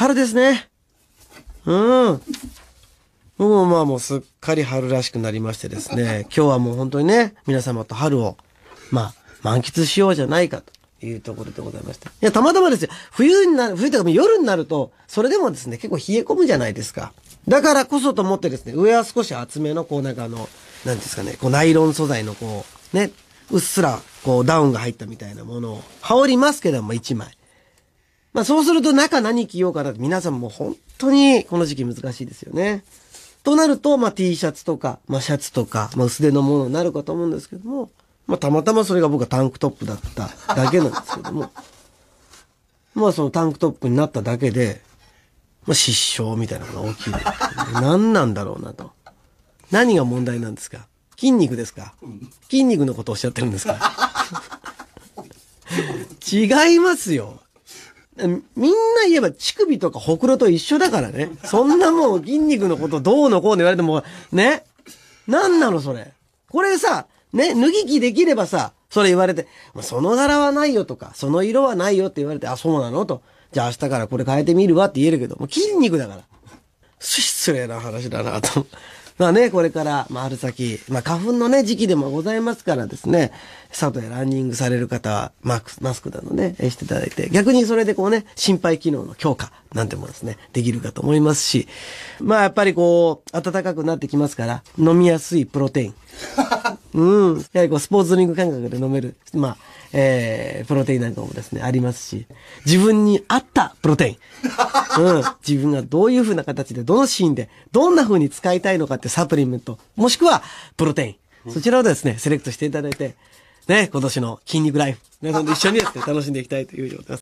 春ですね。うん。もうまあもうすっかり春らしくなりましてですね、今日はもう本当にね、皆様と春を、まあ、満喫しようじゃないかというところでございました。いや、たまたまですよ。冬になる、冬とか夜になると、それでもですね、結構冷え込むじゃないですか。だからこそと思ってですね、上は少し厚めの、こうなんかあの、なんですかね、こうナイロン素材のこう、ね、うっすら、こうダウンが入ったみたいなものを羽織りますけども、一枚。まあそうすると中何着ようかなって皆さんも本当にこの時期難しいですよね。となると、まあ T シャツとか、まあシャツとか、まあ薄手のものになるかと思うんですけども、まあたまたまそれが僕はタンクトップだっただけなんですけども、まあそのタンクトップになっただけで、まあ失笑みたいなのが大きい何なんだろうなと。何が問題なんですか筋肉ですか筋肉のことをおっしゃってるんですか 違いますよ。みんな言えば乳首とかほくろと一緒だからね。そんなもう筋肉のことどうのこうの言われても、ね。なんなのそれ。これさ、ね、脱ぎ着できればさ、それ言われて、その柄はないよとか、その色はないよって言われて、あ、そうなのと。じゃあ明日からこれ変えてみるわって言えるけど、もう筋肉だから。失礼な話だなと。まあね、これから、まあ春先、まあ花粉のね、時期でもございますからですね、外へランニングされる方は、マクマスクなどね、していただいて、逆にそれでこうね、心肺機能の強化なんてもですね、できるかと思いますし、まあやっぱりこう、暖かくなってきますから、飲みやすいプロテイン。うん。やはりこう、スポーツドリンク感覚で飲める、まあ、えー、プロテインなんかもですね、ありますし、自分に合ったプロテイン。うん。自分がどういう風な形で、どのシーンで、どんな風に使いたいのかってサプリメント、もしくは、プロテイン。そちらをですね、セレクトしていただいて、ね、今年の筋肉ライフ、皆さんと一緒にやって楽しんでいきたいというような。す。